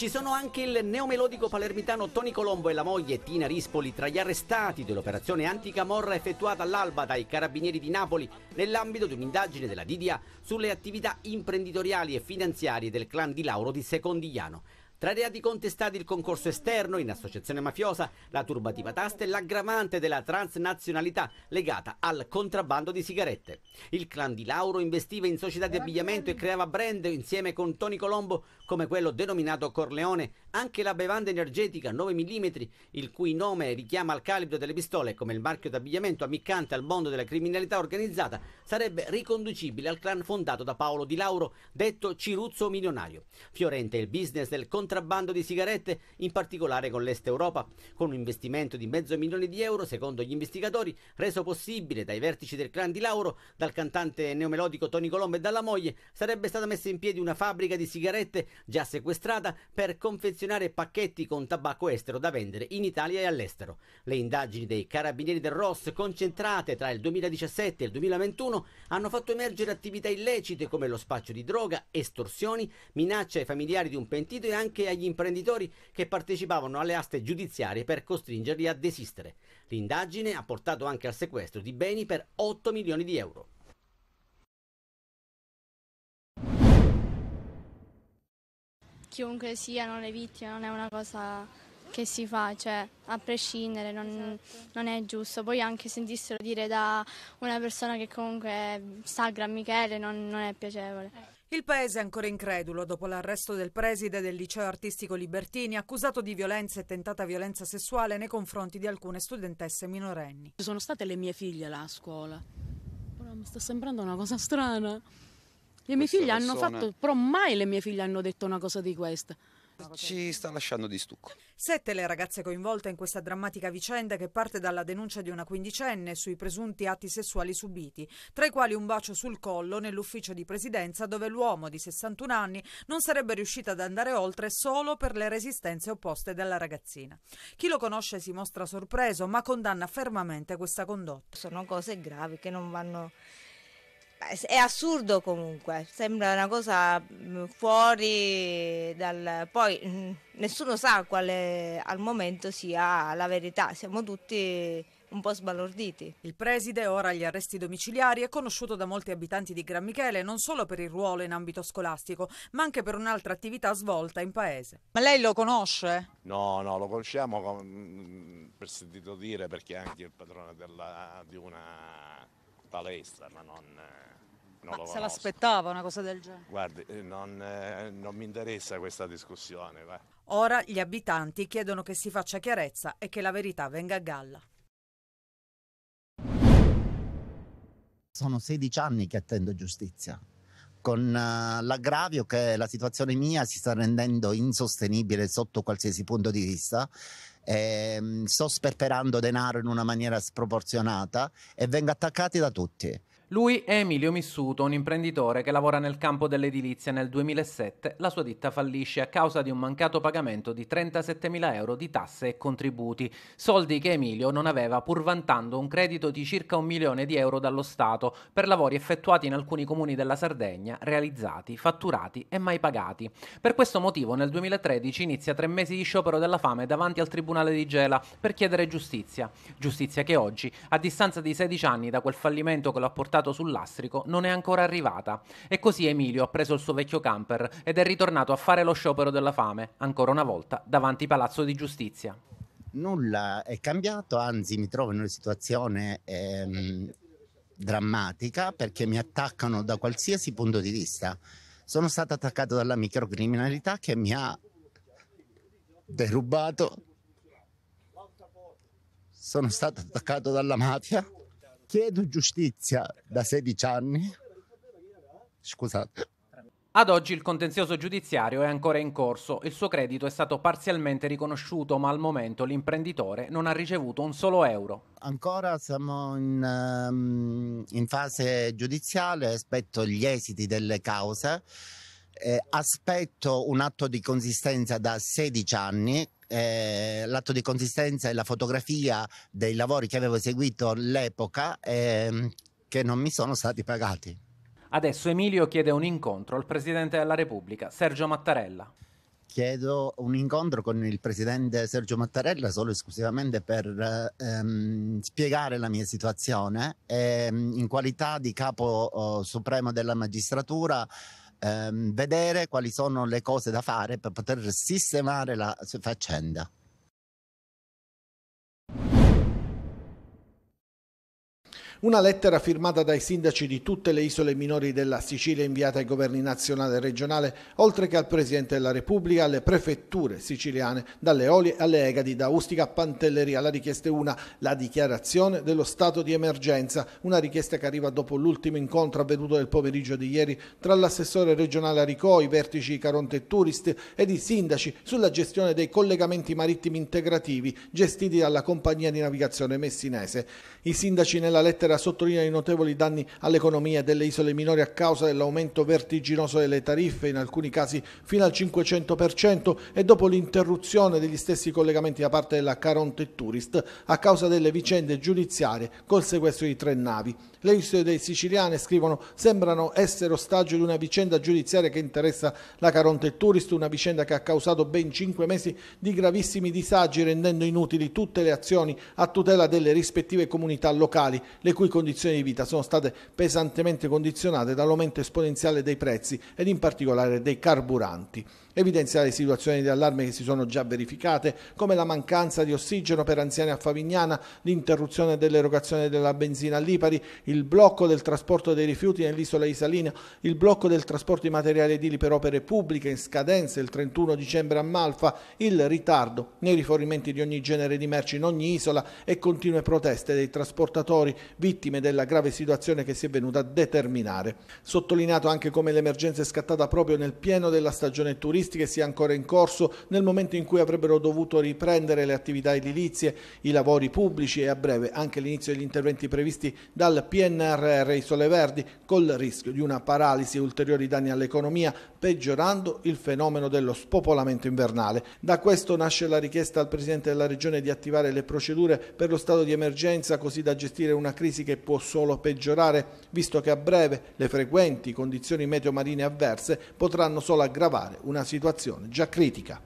Ci sono anche il neomelodico palermitano Tony Colombo e la moglie Tina Rispoli tra gli arrestati dell'operazione anticamorra effettuata all'alba dai carabinieri di Napoli nell'ambito di un'indagine della Didia sulle attività imprenditoriali e finanziarie del clan di Lauro di Secondigliano. Tra i reati contestati il concorso esterno in associazione mafiosa, la turbativa tasta e l'aggravante della transnazionalità legata al contrabbando di sigarette. Il clan di Lauro investiva in società di abbigliamento e creava brand insieme con Tony Colombo come quello denominato Corleone, anche la bevanda energetica 9 mm, il cui nome richiama al calibro delle pistole come il marchio d'abbigliamento ammiccante al mondo della criminalità organizzata, sarebbe riconducibile al clan fondato da Paolo Di Lauro, detto Ciruzzo Milionario. Fiorente il business del contrabbando contrabbando di sigarette, in particolare con l'Est Europa, con un investimento di mezzo milione di euro, secondo gli investigatori, reso possibile dai vertici del clan di Lauro, dal cantante neomelodico Tony Colombo e dalla moglie, sarebbe stata messa in piedi una fabbrica di sigarette già sequestrata per confezionare pacchetti con tabacco estero da vendere in Italia e all'estero. Le indagini dei carabinieri del Ross, concentrate tra il 2017 e il 2021, hanno fatto emergere attività illecite come lo spaccio di droga, estorsioni, minacce ai familiari di un pentito e anche anche agli imprenditori che partecipavano alle aste giudiziarie per costringerli a desistere. L'indagine ha portato anche al sequestro di beni per 8 milioni di euro. Chiunque siano le vittime non è una cosa che si fa, cioè a prescindere non, esatto. non, è giusto. Poi anche sentissero dire da una persona che comunque sa Gran Michele non, non è piacevole. Eh. Il paese è ancora incredulo dopo l'arresto del preside del liceo artistico Libertini accusato di violenza e tentata violenza sessuale nei confronti di alcune studentesse minorenni. Ci sono state le mie figlie là a scuola. Però mi sta sembrando una cosa strana. Le mie figlie persona... hanno fatto, però mai le mie figlie hanno detto una cosa di questa. Ci sta lasciando di stucco. Sette le ragazze coinvolte in questa drammatica vicenda che parte dalla denuncia di una quindicenne sui presunti atti sessuali subiti, tra i quali un bacio sul collo nell'ufficio di presidenza dove l'uomo di 61 anni non sarebbe riuscito ad andare oltre solo per le resistenze opposte della ragazzina. Chi lo conosce si mostra sorpreso ma condanna fermamente questa condotta. Sono cose gravi che non vanno è assurdo comunque, sembra una cosa mm, fuori dal... Poi mm, nessuno sa quale al momento sia la verità, siamo tutti un po' sbalorditi. Il preside ora agli arresti domiciliari è conosciuto da molti abitanti di Gran Michele non solo per il ruolo in ambito scolastico, ma anche per un'altra attività svolta in paese. Ma lei lo conosce? No, no, lo conosciamo mm, per sentito dire perché è anche il padrone della, di una palestra, ma non... Eh, non ma se l'aspettava una cosa del genere? Guardi, eh, non, eh, non mi interessa questa discussione. Va. Ora gli abitanti chiedono che si faccia chiarezza e che la verità venga a galla. Sono 16 anni che attendo giustizia con l'aggravio che la situazione mia si sta rendendo insostenibile sotto qualsiasi punto di vista ehm, sto sperperando denaro in una maniera sproporzionata e vengo attaccati da tutti. Lui è Emilio Missuto, un imprenditore che lavora nel campo dell'edilizia. Nel 2007 la sua ditta fallisce a causa di un mancato pagamento di 37.000 euro di tasse e contributi, soldi che Emilio non aveva pur vantando un credito di circa un milione di euro dallo Stato per lavori effettuati in alcuni comuni della Sardegna, realizzati, fatturati e mai pagati. Per questo motivo nel 2013 inizia tre mesi di sciopero della fame davanti al Tribunale di Gela per chiedere giustizia. Giustizia che oggi, a distanza di 16 anni da quel fallimento che lo ha portato buttato sul lastrico non è ancora arrivata. E così Emilio ha preso il suo vecchio camper ed è ritornato a fare lo sciopero della fame, ancora una volta davanti Palazzo di Giustizia. Nulla è cambiato, anzi mi trovo in una situazione ehm, drammatica perché mi attaccano da qualsiasi punto di vista. Sono stato attaccato dalla microcriminalità che mi ha derubato sono stato attaccato dalla mafia, Chiedo giustizia da 16 anni. Scusate. Ad oggi il contenzioso giudiziario è ancora in corso, il suo credito è stato parzialmente riconosciuto, ma al momento l'imprenditore non ha ricevuto un solo euro. Ancora siamo in, ehm, in fase giudiziale, aspetto gli esiti delle cause, eh, aspetto un atto di consistenza da 16 anni eh, l'atto di consistenza e la fotografia dei lavori che avevo eseguito all'epoca eh, che non mi sono stati pagati. Adesso Emilio chiede un incontro al Presidente della Repubblica, Sergio Mattarella. Chiedo un incontro con il Presidente Sergio Mattarella solo e esclusivamente per ehm, spiegare la mia situazione. E, ehm, in qualità di capo oh, supremo della magistratura ehm, vedere quali sono le cose da fare per poter sistemare la faccenda. Una lettera firmata dai sindaci di tutte le isole minori della Sicilia inviata ai governi nazionale e regionale, oltre che al Presidente della Repubblica, alle prefetture siciliane, dalle Olie alle Egadi, da Ustica a Pantelleria. La richiesta è una, la dichiarazione dello stato di emergenza, una richiesta che arriva dopo l'ultimo incontro avvenuto nel pomeriggio di ieri tra l'assessore regionale Aricò, i vertici Caronte e Turist ed i sindaci sulla gestione dei collegamenti marittimi integrativi gestiti dalla compagnia di navigazione messinese. I sindaci nella lettera Matera sottolinea i notevoli danni all'economia delle isole minori a causa dell'aumento vertiginoso delle tariffe, in alcuni casi fino al 500% e dopo l'interruzione degli stessi collegamenti da parte della Caronte Tourist a causa delle vicende giudiziarie col sequestro di tre navi. Le isole dei siciliane, scrivono, sembrano essere ostaggio di una vicenda giudiziaria che interessa la Caronte Tourist, una vicenda che ha causato ben cinque mesi di gravissimi disagi rendendo inutili tutte le azioni a tutela delle rispettive comunità locali, le cui cui condizioni di vita sono state pesantemente condizionate dall'aumento esponenziale dei prezzi ed in particolare dei carburanti evidenziare situazioni di allarme che si sono già verificate, come la mancanza di ossigeno per anziani a Favignana, l'interruzione dell'erogazione della benzina a Lipari, il blocco del trasporto dei rifiuti nell'isola di Salina, il blocco del trasporto di materiali edili per opere pubbliche in scadenza il 31 dicembre a Malfa, il ritardo nei rifornimenti di ogni genere di merci in ogni isola e continue proteste dei trasportatori vittime della grave situazione che si è venuta a determinare. Sottolineato anche come l'emergenza è scattata proprio nel pieno della stagione turistica turistica sia ancora in corso nel momento in cui avrebbero dovuto riprendere le attività edilizie, i lavori pubblici e a breve anche l'inizio degli interventi previsti dal PNRR Isole Verdi col rischio di una paralisi e ulteriori danni all'economia peggiorando il fenomeno dello spopolamento invernale. Da questo nasce la richiesta al Presidente della Regione di attivare le procedure per lo stato di emergenza così da gestire una crisi che può solo peggiorare visto che a breve le frequenti condizioni meteo marine avverse potranno solo aggravare una situazione situazione già critica.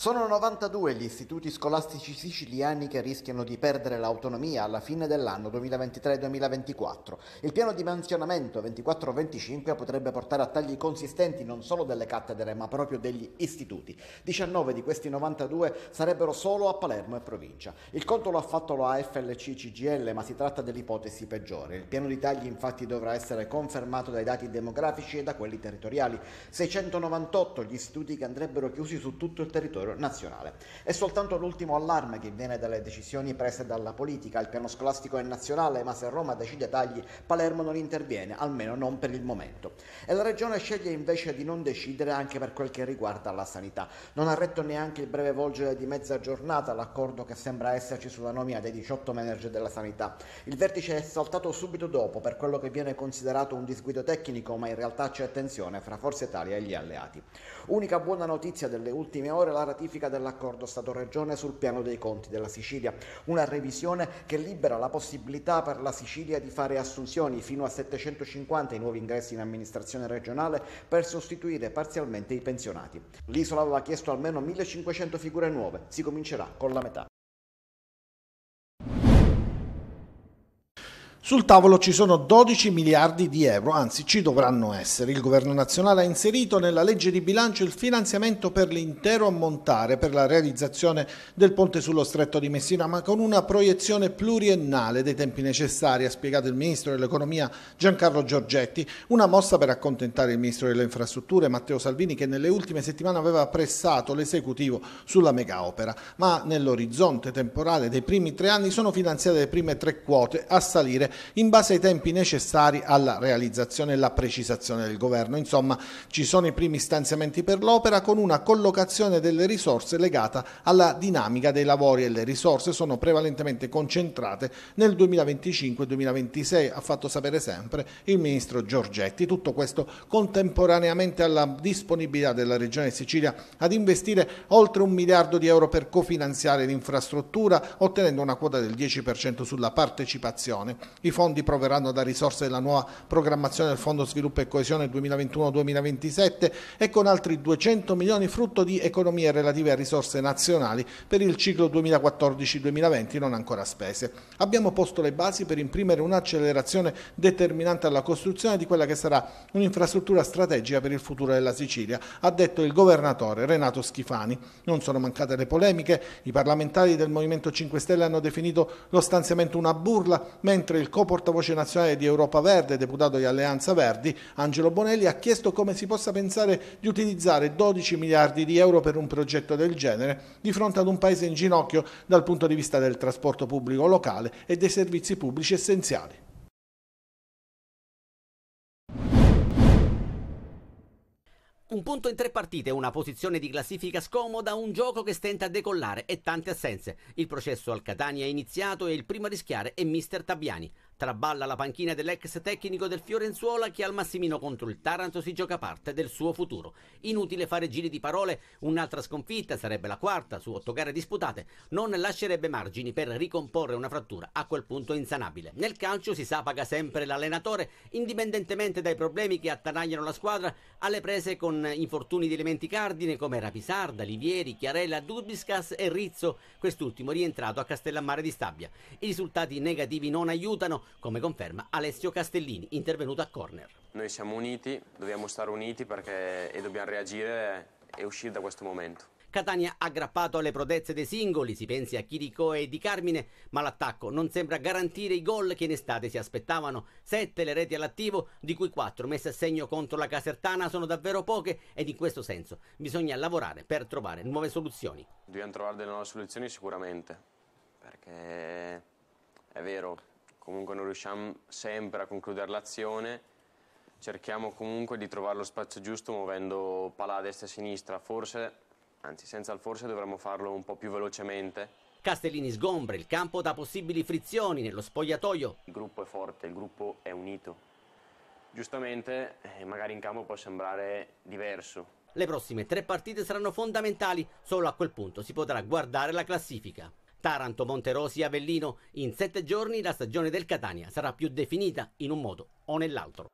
Sono 92 gli istituti scolastici siciliani che rischiano di perdere l'autonomia alla fine dell'anno 2023-2024. Il piano di mansionamento 24-25 potrebbe portare a tagli consistenti non solo delle cattedre ma proprio degli istituti. 19 di questi 92 sarebbero solo a Palermo e provincia. Il conto lo ha fatto la FLC CGL ma si tratta dell'ipotesi peggiore. Il piano di tagli infatti dovrà essere confermato dai dati demografici e da quelli territoriali. 698 gli istituti che andrebbero chiusi su tutto il territorio euro nazionale. È soltanto l'ultimo allarme che viene dalle decisioni prese dalla politica. Il piano scolastico è nazionale, ma se Roma decide tagli, Palermo non interviene, almeno non per il momento. E la regione sceglie invece di non decidere anche per quel che riguarda la sanità. Non ha retto neanche il breve volgere di mezza giornata l'accordo che sembra esserci sulla nomina dei 18 manager della sanità. Il vertice è saltato subito dopo per quello che viene considerato un disguido tecnico, ma in realtà c'è tensione fra Forza Italia e gli alleati. Unica buona notizia delle ultime ore è la ratifica dell'accordo Stato-Regione sul piano dei conti della Sicilia, una revisione che libera la possibilità per la Sicilia di fare assunzioni fino a 750 i nuovi ingressi in amministrazione regionale per sostituire parzialmente i pensionati. L'isola aveva chiesto almeno 1500 figure nuove, si comincerà con la metà. Sul tavolo ci sono 12 miliardi di euro, anzi ci dovranno essere. Il governo nazionale ha inserito nella legge di bilancio il finanziamento per l'intero ammontare per la realizzazione del ponte sullo stretto di Messina, ma con una proiezione pluriennale dei tempi necessari, ha spiegato il ministro dell'economia Giancarlo Giorgetti, una mossa per accontentare il ministro delle infrastrutture Matteo Salvini che nelle ultime settimane aveva pressato l'esecutivo sulla mega opera, ma nell'orizzonte temporale dei primi tre anni sono finanziate le prime tre quote a salire in base ai tempi necessari alla realizzazione e alla precisazione del governo. Insomma, ci sono i primi stanziamenti per l'opera con una collocazione delle risorse legata alla dinamica dei lavori e le risorse sono prevalentemente concentrate nel 2025-2026, ha fatto sapere sempre il ministro Giorgetti. Tutto questo contemporaneamente alla disponibilità della Regione Sicilia ad investire oltre un miliardo di euro per cofinanziare l'infrastruttura, ottenendo una quota del 10% sulla partecipazione. I fondi proveranno da risorse della nuova programmazione del Fondo Sviluppo e Coesione 2021-2027 e con altri 200 milioni frutto di economie relative a risorse nazionali per il ciclo 2014-2020 non ancora spese. Abbiamo posto le basi per imprimere un'accelerazione determinante alla costruzione di quella che sarà un'infrastruttura strategica per il futuro della Sicilia, ha detto il governatore Renato Schifani. Non sono mancate le polemiche, i parlamentari del Movimento 5 Stelle hanno definito lo stanziamento una burla, mentre il co-portavoce nazionale di Europa Verde, deputato di Alleanza Verdi, Angelo Bonelli, ha chiesto come si possa pensare di utilizzare 12 miliardi di euro per un progetto del genere di fronte ad un paese in ginocchio dal punto di vista del trasporto pubblico locale e dei servizi pubblici essenziali. Un punto in tre partite, una posizione di classifica scomoda, un gioco che stenta a decollare e tante assenze. Il processo al Catania è iniziato e il primo a rischiare è mister Tabiani. Traballa la panchina dell'ex tecnico del Fiorenzuola che al Massimino contro il Taranto si gioca parte del suo futuro. Inutile fare giri di parole, un'altra sconfitta sarebbe la quarta su otto gare disputate, non lascerebbe margini per ricomporre una frattura a quel punto insanabile. Nel calcio si sa paga sempre l'allenatore, indipendentemente dai problemi che attanagliano la squadra, alle prese con infortuni di elementi cardine come Rapisarda, Livieri, Chiarella, Dubiscas e Rizzo, quest'ultimo rientrato a Castellammare di Stabia. I risultati negativi non aiutano, come conferma Alessio Castellini, intervenuto a corner. Noi siamo uniti, dobbiamo stare uniti perché, e dobbiamo reagire e uscire da questo momento. Catania aggrappato alle prodezze dei singoli, si pensi a Chirico e Di Carmine, ma l'attacco non sembra garantire i gol che in estate si aspettavano. Sette le reti all'attivo, di cui quattro messe a segno contro la Casertana, sono davvero poche ed in questo senso bisogna lavorare per trovare nuove soluzioni. Dobbiamo trovare delle nuove soluzioni sicuramente, perché è vero, comunque non riusciamo sempre a concludere l'azione, cerchiamo comunque di trovare lo spazio giusto muovendo pala a destra e a sinistra, forse, anzi senza il forse dovremmo farlo un po' più velocemente. Castellini sgombra il campo da possibili frizioni nello spogliatoio. Il gruppo è forte, il gruppo è unito. Giustamente, eh, magari in campo può sembrare diverso. Le prossime tre partite saranno fondamentali, solo a quel punto si potrà guardare la classifica. Taranto, Monterosi, Avellino. In sette giorni la stagione del Catania sarà più definita in un modo o nell'altro.